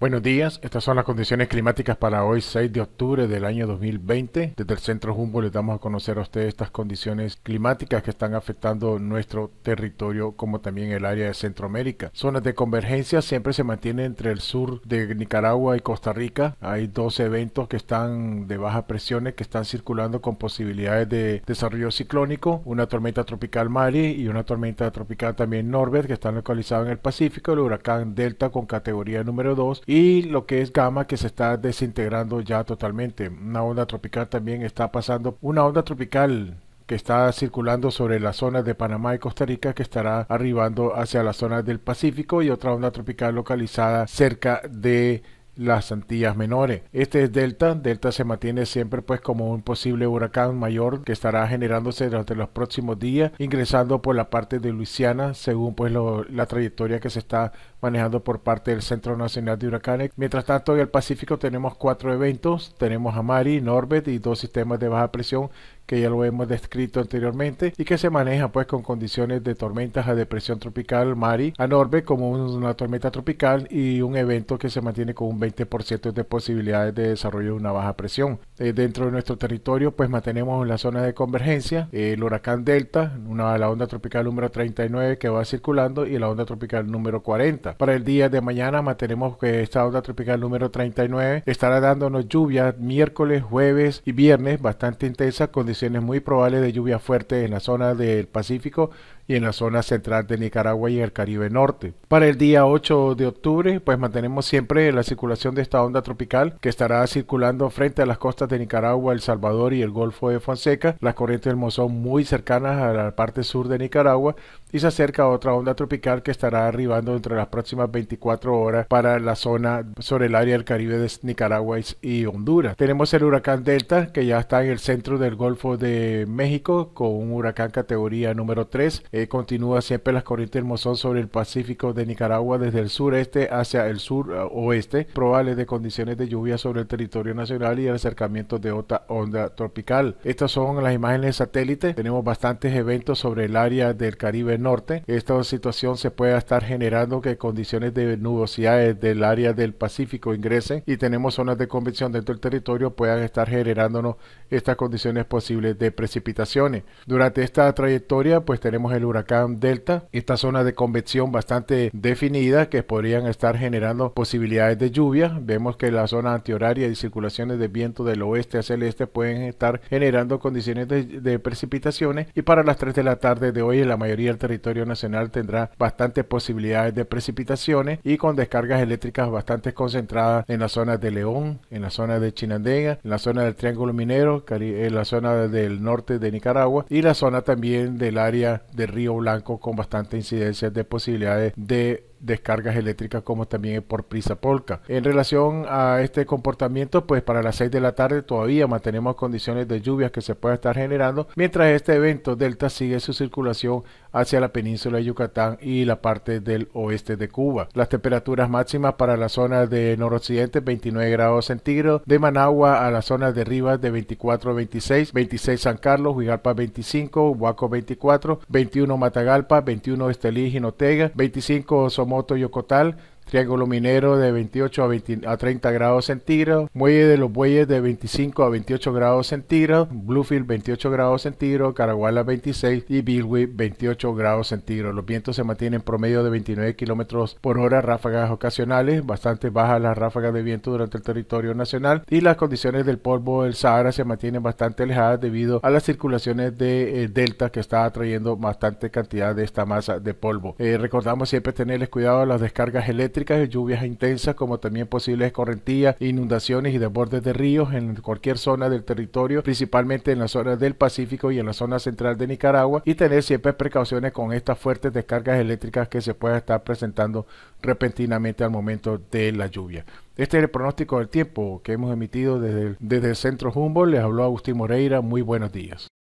Buenos días, estas son las condiciones climáticas para hoy 6 de octubre del año 2020. Desde el Centro Jumbo les damos a conocer a ustedes estas condiciones climáticas que están afectando nuestro territorio como también el área de Centroamérica. Zonas de convergencia siempre se mantienen entre el sur de Nicaragua y Costa Rica. Hay dos eventos que están de baja presiones que están circulando con posibilidades de desarrollo ciclónico, una tormenta tropical Mari y una tormenta tropical también Norbert que están localizadas en el Pacífico, el huracán Delta con categoría número 2 y lo que es Gama que se está desintegrando ya totalmente. Una onda tropical también está pasando, una onda tropical que está circulando sobre las zonas de Panamá y Costa Rica que estará arribando hacia las zonas del Pacífico y otra onda tropical localizada cerca de las Antillas Menores. Este es Delta. Delta se mantiene siempre pues como un posible huracán mayor que estará generándose durante los próximos días, ingresando por la parte de Luisiana, según pues la trayectoria que se está manejando por parte del Centro Nacional de Huracanes. Mientras tanto, en el Pacífico tenemos cuatro eventos. Tenemos a Mari, Norbert y dos sistemas de baja presión que ya lo hemos descrito anteriormente y que se maneja pues con condiciones de tormentas a depresión tropical Mari a Norbe como una tormenta tropical y un evento que se mantiene con un 20% de posibilidades de desarrollo de una baja presión. Eh, dentro de nuestro territorio pues mantenemos la zona de convergencia, eh, el huracán Delta, una, la onda tropical número 39 que va circulando y la onda tropical número 40. Para el día de mañana mantenemos que esta onda tropical número 39 estará dándonos lluvias miércoles, jueves y viernes bastante intensa, condiciones muy probable de lluvia fuerte en la zona del Pacífico, y en la zona central de Nicaragua y el Caribe Norte. Para el día 8 de octubre, pues mantenemos siempre la circulación de esta onda tropical que estará circulando frente a las costas de Nicaragua, El Salvador y el Golfo de Fonseca, las corrientes del Mozón muy cercanas a la parte sur de Nicaragua y se acerca a otra onda tropical que estará arribando entre las próximas 24 horas para la zona sobre el área del Caribe de Nicaragua y Honduras. Tenemos el huracán Delta que ya está en el centro del Golfo de México con un huracán categoría número 3 eh, continúa siempre las corrientes del sobre el Pacífico de Nicaragua desde el sureste hacia el sur eh, oeste, probables de condiciones de lluvia sobre el territorio nacional y el acercamiento de otra onda tropical. Estas son las imágenes satélite. Tenemos bastantes eventos sobre el área del Caribe Norte. Esta situación se puede estar generando que condiciones de nubosidades del área del Pacífico ingresen y tenemos zonas de convección dentro del territorio puedan estar generándonos estas condiciones posibles de precipitaciones. Durante esta trayectoria pues tenemos el huracán Delta, esta zona de convección bastante definida que podrían estar generando posibilidades de lluvia. Vemos que la zona antihoraria y circulaciones de viento del oeste hacia el este pueden estar generando condiciones de, precipitaciones y para las 3 de la tarde de hoy la mayoría del territorio nacional tendrá bastantes posibilidades de precipitaciones y con descargas eléctricas bastante concentradas en la zonas de León, en la zona de Chinandega, en la zona del Triángulo Minero, en la zona del norte de Nicaragua y la zona también del área de Río Blanco con bastante incidencias de posibilidades de descargas eléctricas como también por Prisa polca, En relación a este comportamiento, pues para las 6 de la tarde todavía mantenemos condiciones de lluvias que se pueda estar generando, mientras este evento Delta sigue su circulación hacia la península de Yucatán y la parte del oeste de Cuba. Las temperaturas máximas para la zona de noroccidente 29 grados centígrados, de Managua a la zona de Rivas de 24 a 26, 26 San Carlos, Huigalpa 25, Huaco 24, 21 Matagalpa, 21 Estelí, y Notega 25 son moto Yokotal Triángulo minero de 28 a, 30 grados centígrados, muelle de los bueyes de 25 a 28 grados centígrados, Bluefield 28 grados centígrados, Caraguala 26 y Bilwi 28 grados centígrados. Los vientos se mantienen promedio de 29 kilómetros por hora, ráfagas ocasionales, bastante bajas las ráfagas de viento durante el territorio nacional y las condiciones del polvo del Sahara se mantienen bastante alejadas debido a las circulaciones de eh, delta que está atrayendo bastante cantidad de esta masa de polvo. Eh, recordamos siempre tenerles cuidado a las descargas eléctricas de lluvias intensas, como también posibles correntías, inundaciones y desbordes de ríos en cualquier zona del territorio, principalmente en la zona del Pacífico y en la zona central de Nicaragua, y tener siempre precauciones con estas fuertes descargas eléctricas que se puedan estar presentando repentinamente al momento de la lluvia. Este es el pronóstico del tiempo que hemos emitido desde el, desde el Centro Humboldt. Les habló Agustín Moreira. Muy buenos días.